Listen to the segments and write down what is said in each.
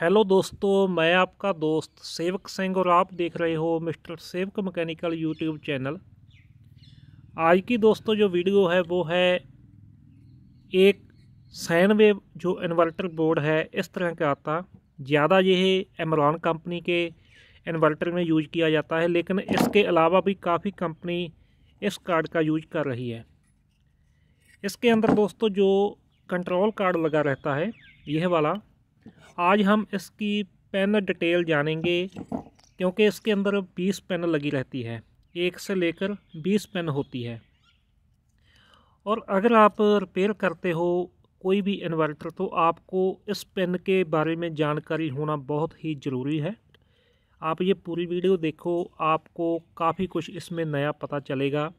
hello दोस्तों मैं आपका दोस्त सेवक सिंह और आप देख रहे हो मिस्टर सेवक मैकेनिकल यूट्यूब चैनल आज की दोस्तों जो वीडियो है वो है एक सैन जो इन्वर्टर बोर्ड है इस तरह का आता ज़्यादा यह एमरॉन कंपनी के इन्वर्टर में यूज किया जाता है लेकिन इसके अलावा भी काफ़ी कंपनी इस कार्ड का यूज कर रही है इसके अंदर दोस्तों जो कंट्रोल कार्ड लगा रहता है यह वाला आज हम इसकी पेन डिटेल जानेंगे क्योंकि इसके अंदर 20 पेन लगी रहती है एक से लेकर 20 पेन होती है और अगर आप रिपेयर करते हो कोई भी इन्वर्टर तो आपको इस पेन के बारे में जानकारी होना बहुत ही ज़रूरी है आप ये पूरी वीडियो देखो आपको काफ़ी कुछ इसमें नया पता चलेगा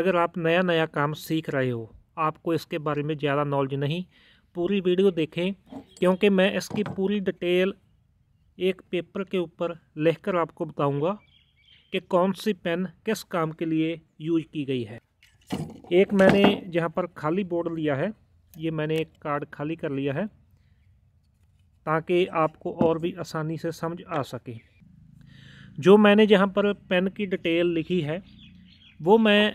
अगर आप नया नया काम सीख रहे हो आपको इसके बारे में ज़्यादा नॉलेज नहीं पूरी वीडियो देखें क्योंकि मैं इसकी पूरी डिटेल एक पेपर के ऊपर लिखकर आपको बताऊंगा कि कौन सी पेन किस काम के लिए यूज की गई है एक मैंने जहाँ पर खाली बोर्ड लिया है ये मैंने एक कार्ड खाली कर लिया है ताकि आपको और भी आसानी से समझ आ सके जो मैंने जहाँ पर पेन की डिटेल लिखी है वो मैं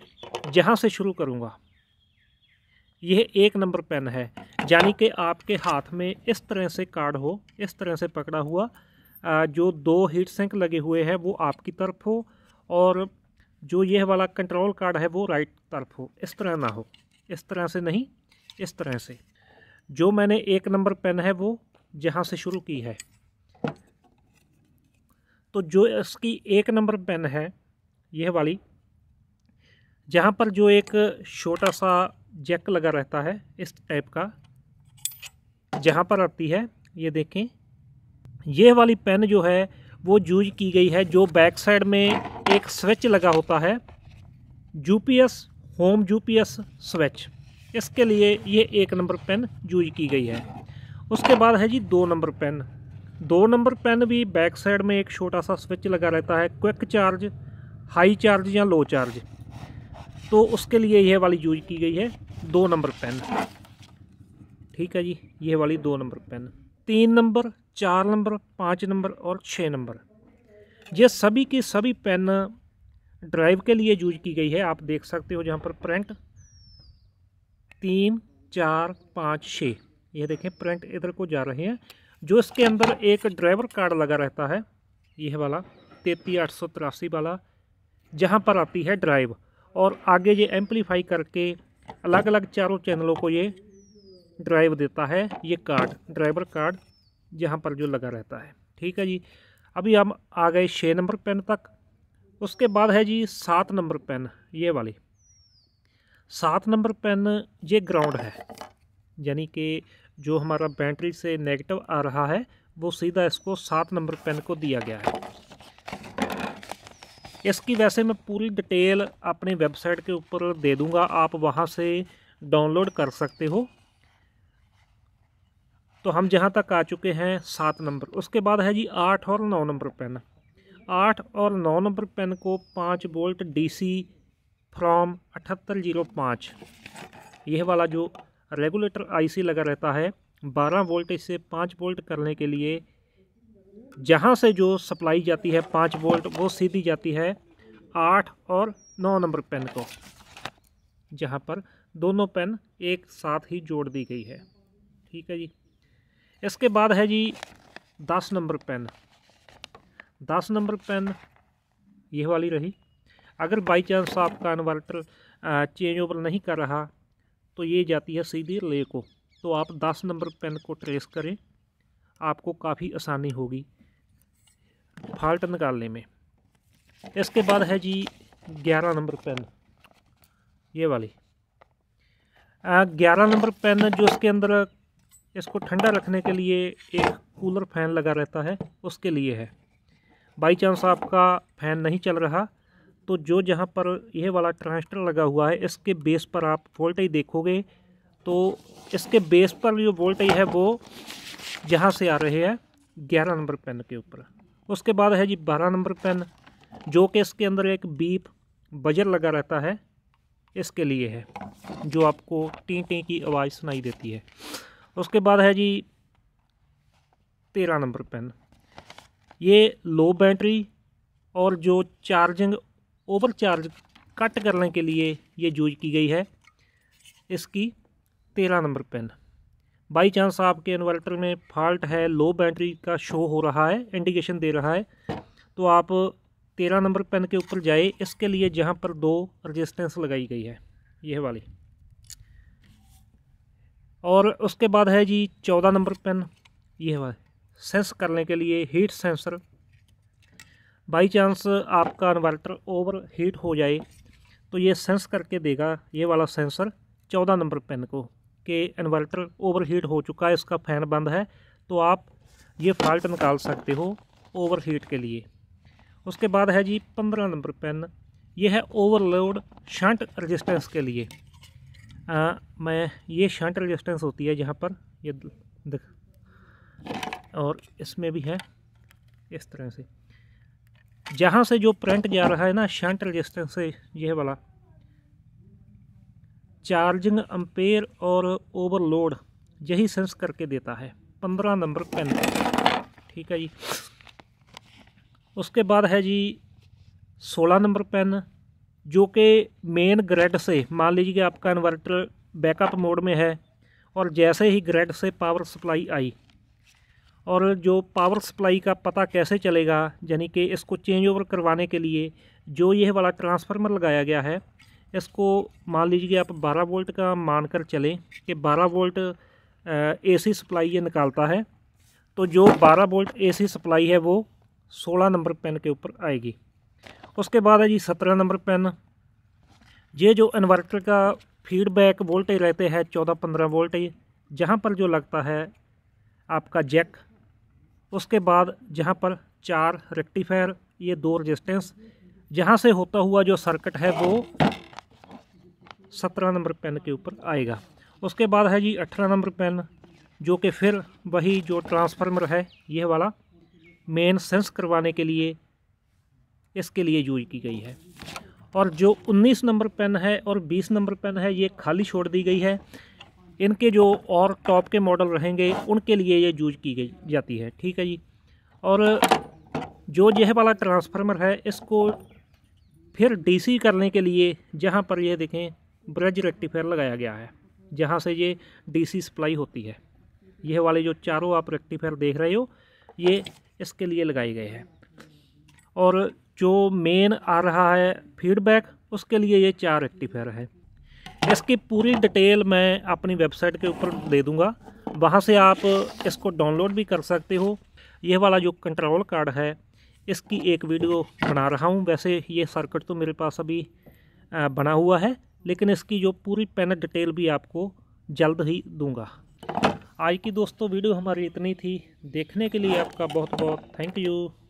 जहाँ से शुरू करूँगा यह एक नंबर पेन है यानी कि आपके हाथ में इस तरह से कार्ड हो इस तरह से पकड़ा हुआ जो दो हीट सिंक लगे हुए हैं वो आपकी तरफ हो और जो यह वाला कंट्रोल कार्ड है वो राइट तरफ हो इस तरह ना हो इस तरह से नहीं इस तरह से जो मैंने एक नंबर पेन है वो जहाँ से शुरू की है तो जो इसकी एक नंबर पेन है यह वाली जहाँ पर जो एक छोटा सा जैक लगा रहता है इस टाइप का जहाँ पर आती है ये देखें ये वाली पेन जो है वो यूज की गई है जो बैक साइड में एक स्विच लगा होता है यूपीएस होम यूपीएस स्विच इसके लिए ये एक नंबर पेन यूज की गई है उसके बाद है जी दो नंबर पेन दो नंबर पेन भी बैक साइड में एक छोटा सा स्विच लगा रहता है क्विक चार्ज हाई चार्ज या लो चार्ज तो उसके लिए यह वाली यूज की गई है दो नंबर पेन ठीक है जी यह वाली दो नंबर पेन तीन नंबर चार नंबर पाँच नंबर और छः नंबर ये सभी की सभी पेन ड्राइव के लिए यूज की गई है आप देख सकते हो जहाँ पर प्रिंट तीन चार पाँच छः ये देखें प्रिंट इधर को जा रहे हैं जो इसके अंदर एक ड्राइवर कार्ड लगा रहता है यह वाला तेती आठ सौ तिरासी वाला जहाँ पर आती है ड्राइव और आगे ये एम्पलीफाई करके अलग अलग चारों चैनलों को ये ड्राइव देता है ये कार्ड ड्राइवर कार्ड यहाँ पर जो लगा रहता है ठीक है जी अभी हम आ गए छः नंबर पेन तक उसके बाद है जी सात नंबर पेन ये वाली सात नंबर पेन ये ग्राउंड है यानी कि जो हमारा बैटरी से नेगेटिव आ रहा है वो सीधा इसको सात नंबर पेन को दिया गया है इसकी वैसे मैं पूरी डिटेल अपनी वेबसाइट के ऊपर दे दूंगा आप वहां से डाउनलोड कर सकते हो तो हम जहां तक आ चुके हैं सात नंबर उसके बाद है जी आठ और नौ नंबर पेन आठ और नौ नंबर पेन को पाँच वोल्ट सी फ्रॉम अठहत्तर जीरो पाँच यह वाला जो रेगुलेटर आईसी लगा रहता है बारह वोल्ट इसे पाँच वोल्ट करने के लिए जहाँ से जो सप्लाई जाती है पाँच वोल्ट वो सीधी जाती है आठ और नौ नंबर पेन को जहाँ पर दोनों पेन एक साथ ही जोड़ दी गई है ठीक है जी इसके बाद है जी दस नंबर पेन दस नंबर पेन ये वाली रही अगर बाई चांस आपका इन्वर्टर चेंज ओवर नहीं कर रहा तो ये जाती है सीधी ले को तो आप दस नंबर पेन को ट्रेस करें आपको काफ़ी आसानी होगी फाल्ट निकालने में इसके बाद है जी ग्यारह नंबर पेन ये वाली ग्यारह नंबर पेन जो इसके अंदर इसको ठंडा रखने के लिए एक कूलर फैन लगा रहता है उसके लिए है बाई चांस आपका फ़ैन नहीं चल रहा तो जो जहाँ पर यह वाला ट्रांसटर लगा हुआ है इसके बेस पर आप वोल्टेज देखोगे तो इसके बेस पर जो वोल्टेज है वो जहां से आ रहे हैं ग्यारह नंबर पेन के ऊपर उसके बाद है जी बारह नंबर पेन जो कि इसके अंदर एक बीप बजर लगा रहता है इसके लिए है जो आपको टी टी की आवाज़ सुनाई देती है उसके बाद है जी तेरह नंबर पेन ये लो बैटरी और जो चार्जिंग ओवर चार्ज कट करने के लिए ये यूज की गई है इसकी तेरह नंबर पेन बाई चांस आपके इन्वर्टर में फॉल्ट है लो बैटरी का शो हो रहा है इंडिकेशन दे रहा है तो आप तेरह नंबर पेन के ऊपर जाए इसके लिए जहाँ पर दो रजिस्टेंस लगाई गई है यह वाली और उसके बाद है जी चौदह नंबर पेन यह वाली सेंस करने के लिए हीट सेंसर बाई चांस आपका इन्वर्टर ओवर हीट हो जाए तो ये सेंस करके देगा ये वाला सेंसर चौदह नंबर पेन को कि इन्वर्टर ओवरहीट हो चुका है इसका फ़ैन बंद है तो आप ये फॉल्ट निकाल सकते हो ओवरहीट के लिए उसके बाद है जी पंद्रह नंबर पेन ये है ओवरलोड शंट रेजिस्टेंस के लिए आ, मैं ये शंट रेजिस्टेंस होती है यहाँ पर ये दिख और इसमें भी है इस तरह से जहाँ से जो प्रिंट जा रहा है ना शंट रेजिस्टेंस से यह वाला चार्जिंग अम्पेयर और ओवरलोड यही सेंस करके देता है पंद्रह नंबर पेन ठीक है जी उसके बाद है जी सोलह नंबर पेन जो कि मेन ग्रेड से मान लीजिए कि आपका इन्वर्टर बैकअप मोड में है और जैसे ही ग्रेड से पावर सप्लाई आई और जो पावर सप्लाई का पता कैसे चलेगा यानी कि इसको चेंज ओवर करवाने के लिए जो यह वाला ट्रांसफार्मर लगाया गया है इसको मान लीजिए आप 12 वोल्ट का मान कर चलें कि 12 वोल्ट एसी सप्लाई ये निकालता है तो जो 12 वोल्ट एसी सप्लाई है वो 16 नंबर पेन के ऊपर आएगी उसके बाद है जी 17 नंबर पेन ये जो इन्वर्टर का फीडबैक वोल्टेज रहते हैं चौदह पंद्रह वोल्ट जहाँ पर जो लगता है आपका जैक उसके बाद जहाँ पर चार रेक्टिफायर ये दो रेजिस्टेंस जहाँ से होता हुआ जो सर्किट है वो सत्रह नंबर पेन के ऊपर आएगा उसके बाद है जी अठारह नंबर पेन जो कि फिर वही जो ट्रांसफार्मर है यह वाला मेन सेंस करवाने के लिए इसके लिए यूज की गई है और जो 19 नंबर पेन है और 20 नंबर पेन है ये खाली छोड़ दी गई है इनके जो और टॉप के मॉडल रहेंगे उनके लिए ये यूज की गई जाती है ठीक है जी और जो यह वाला ट्रांसफार्मर है इसको फिर डीसी करने के लिए जहाँ पर यह देखें ब्रज रेक्टिफायर लगाया गया है जहाँ से ये डीसी सप्लाई होती है यह वाले जो चारों आप रेक्टिफायर देख रहे हो ये इसके लिए लगाए गए हैं और जो मेन आ रहा है फीडबैक उसके लिए ये चार रेक्टिफायर है इसकी पूरी डिटेल मैं अपनी वेबसाइट के ऊपर दे दूँगा वहाँ से आप इसको डाउनलोड भी कर सकते हो यह वाला जो कंट्रोल कार्ड है इसकी एक वीडियो बना रहा हूँ वैसे ये सर्किट तो मेरे पास अभी बना हुआ है लेकिन इसकी जो पूरी पेन डिटेल भी आपको जल्द ही दूंगा आज की दोस्तों वीडियो हमारी इतनी थी देखने के लिए आपका बहुत बहुत थैंक यू